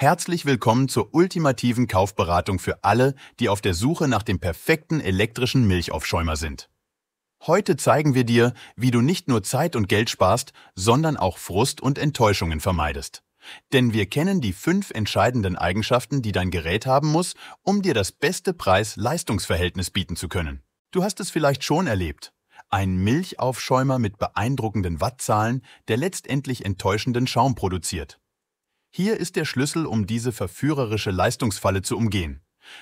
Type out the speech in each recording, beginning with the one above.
Herzlich willkommen zur ultimativen Kaufberatung für alle, die auf der Suche nach dem perfekten elektrischen Milchaufschäumer sind. Heute zeigen wir dir, wie du nicht nur Zeit und Geld sparst, sondern auch Frust und Enttäuschungen vermeidest. Denn wir kennen die fünf entscheidenden Eigenschaften, die dein Gerät haben muss, um dir das beste Preis-Leistungsverhältnis bieten zu können. Du hast es vielleicht schon erlebt. Ein Milchaufschäumer mit beeindruckenden Wattzahlen, der letztendlich enttäuschenden Schaum produziert. Hier ist der Schlüssel, um diese verführerische Leistungsfalle zu umgehen.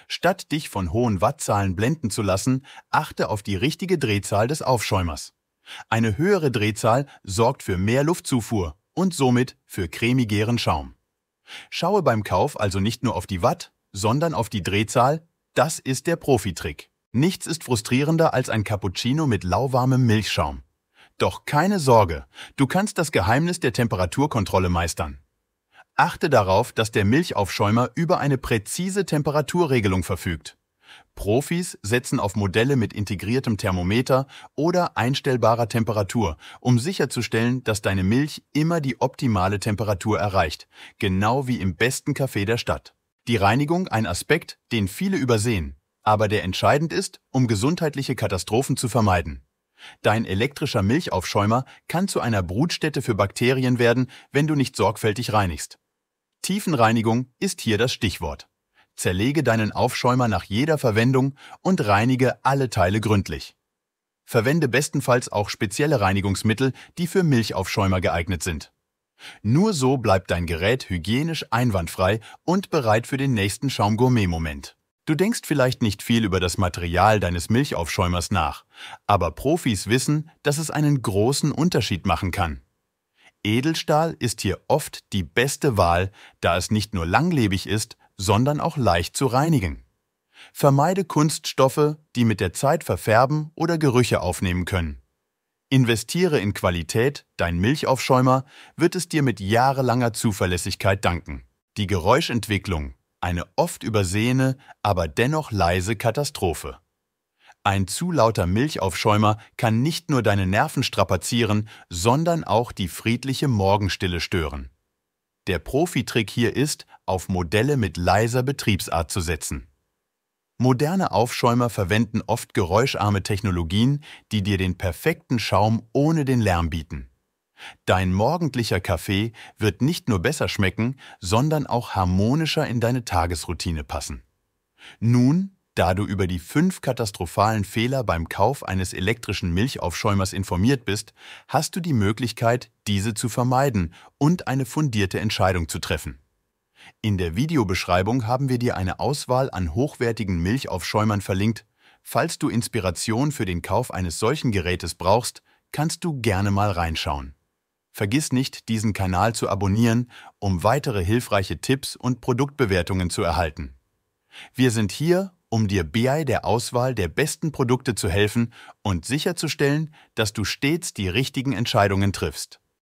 Statt dich von hohen Wattzahlen blenden zu lassen, achte auf die richtige Drehzahl des Aufschäumers. Eine höhere Drehzahl sorgt für mehr Luftzufuhr und somit für cremigeren Schaum. Schaue beim Kauf also nicht nur auf die Watt, sondern auf die Drehzahl, das ist der Profitrick. Nichts ist frustrierender als ein Cappuccino mit lauwarmem Milchschaum. Doch keine Sorge, du kannst das Geheimnis der Temperaturkontrolle meistern. Achte darauf, dass der Milchaufschäumer über eine präzise Temperaturregelung verfügt. Profis setzen auf Modelle mit integriertem Thermometer oder einstellbarer Temperatur, um sicherzustellen, dass deine Milch immer die optimale Temperatur erreicht, genau wie im besten Café der Stadt. Die Reinigung ein Aspekt, den viele übersehen, aber der entscheidend ist, um gesundheitliche Katastrophen zu vermeiden. Dein elektrischer Milchaufschäumer kann zu einer Brutstätte für Bakterien werden, wenn du nicht sorgfältig reinigst. Tiefenreinigung ist hier das Stichwort. Zerlege deinen Aufschäumer nach jeder Verwendung und reinige alle Teile gründlich. Verwende bestenfalls auch spezielle Reinigungsmittel, die für Milchaufschäumer geeignet sind. Nur so bleibt dein Gerät hygienisch einwandfrei und bereit für den nächsten Schaumgourmet-Moment. Du denkst vielleicht nicht viel über das Material deines Milchaufschäumers nach, aber Profis wissen, dass es einen großen Unterschied machen kann. Edelstahl ist hier oft die beste Wahl, da es nicht nur langlebig ist, sondern auch leicht zu reinigen. Vermeide Kunststoffe, die mit der Zeit verfärben oder Gerüche aufnehmen können. Investiere in Qualität, dein Milchaufschäumer wird es dir mit jahrelanger Zuverlässigkeit danken. Die Geräuschentwicklung, eine oft übersehene, aber dennoch leise Katastrophe. Ein zu lauter Milchaufschäumer kann nicht nur deine Nerven strapazieren, sondern auch die friedliche Morgenstille stören. Der Profitrick hier ist, auf Modelle mit leiser Betriebsart zu setzen. Moderne Aufschäumer verwenden oft geräuscharme Technologien, die dir den perfekten Schaum ohne den Lärm bieten. Dein morgendlicher Kaffee wird nicht nur besser schmecken, sondern auch harmonischer in deine Tagesroutine passen. Nun da du über die fünf katastrophalen Fehler beim Kauf eines elektrischen Milchaufschäumers informiert bist, hast du die Möglichkeit, diese zu vermeiden und eine fundierte Entscheidung zu treffen. In der Videobeschreibung haben wir dir eine Auswahl an hochwertigen Milchaufschäumern verlinkt. Falls du Inspiration für den Kauf eines solchen Gerätes brauchst, kannst du gerne mal reinschauen. Vergiss nicht, diesen Kanal zu abonnieren, um weitere hilfreiche Tipps und Produktbewertungen zu erhalten. Wir sind hier, um dir bei der Auswahl der besten Produkte zu helfen und sicherzustellen, dass du stets die richtigen Entscheidungen triffst.